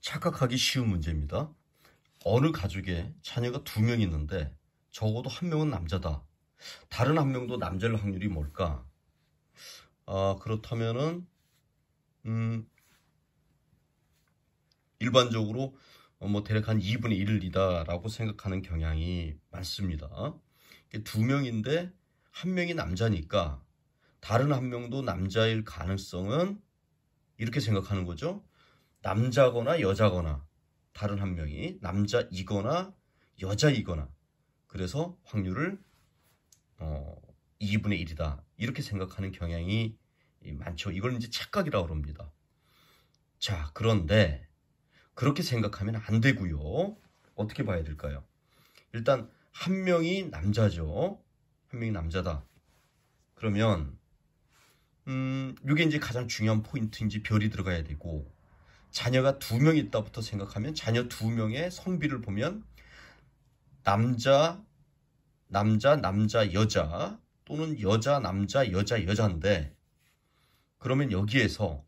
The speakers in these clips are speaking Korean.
착각하기 쉬운 문제입니다. 어느 가족에 자녀가 두 명 있는데 적어도 한 명은 남자다. 다른 한 명도 남자일 확률이 뭘까? 아, 그렇다면은, 음, 일반적으로 어, 뭐 대략 한 2분의 1이다라고 생각하는 경향이 많습니다. 두 명인데 한 명이 남자니까 다른 한 명도 남자일 가능성은 이렇게 생각하는 거죠. 남자거나 여자거나 다른 한 명이 남자이거나 여자이거나 그래서 확률을 어, 2분의 1이다 이렇게 생각하는 경향이 많죠. 이걸 이제 착각이라고 그럽니다. 자 그런데 그렇게 생각하면 안 되고요. 어떻게 봐야 될까요? 일단 한 명이 남자죠. 한 명이 남자다. 그러면 음, 이게 이제 가장 중요한 포인트인지 별이 들어가야 되고 자녀가 두 명 있다부터 생각하면 자녀 두 명의 성비를 보면 남자 남자 남자 여자 또는 여자 남자 여자 여자인데 그러면 여기에서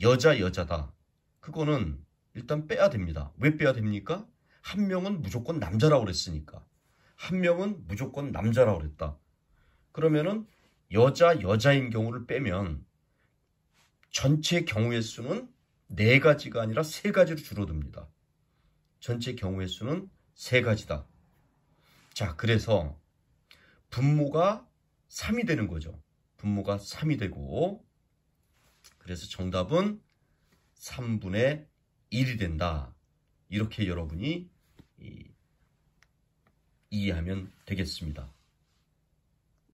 여자 여자다 그거는 일단 빼야 됩니다. 왜 빼야 됩니까? 한 명은 무조건 남자라고 그랬으니까 한 명은 무조건 남자라고 그랬다. 그러면은 여자 여자인 경우를 빼면 전체 경우의 수는 네 가지가 아니라 세 가지로 줄어듭니다. 전체 경우의 수는 세 가지다. 자, 그래서 분모가 3이 되는 거죠. 분모가 3이 되고 그래서 정답은 3분의 1이 된다. 이렇게 여러분이 이해하면 되겠습니다.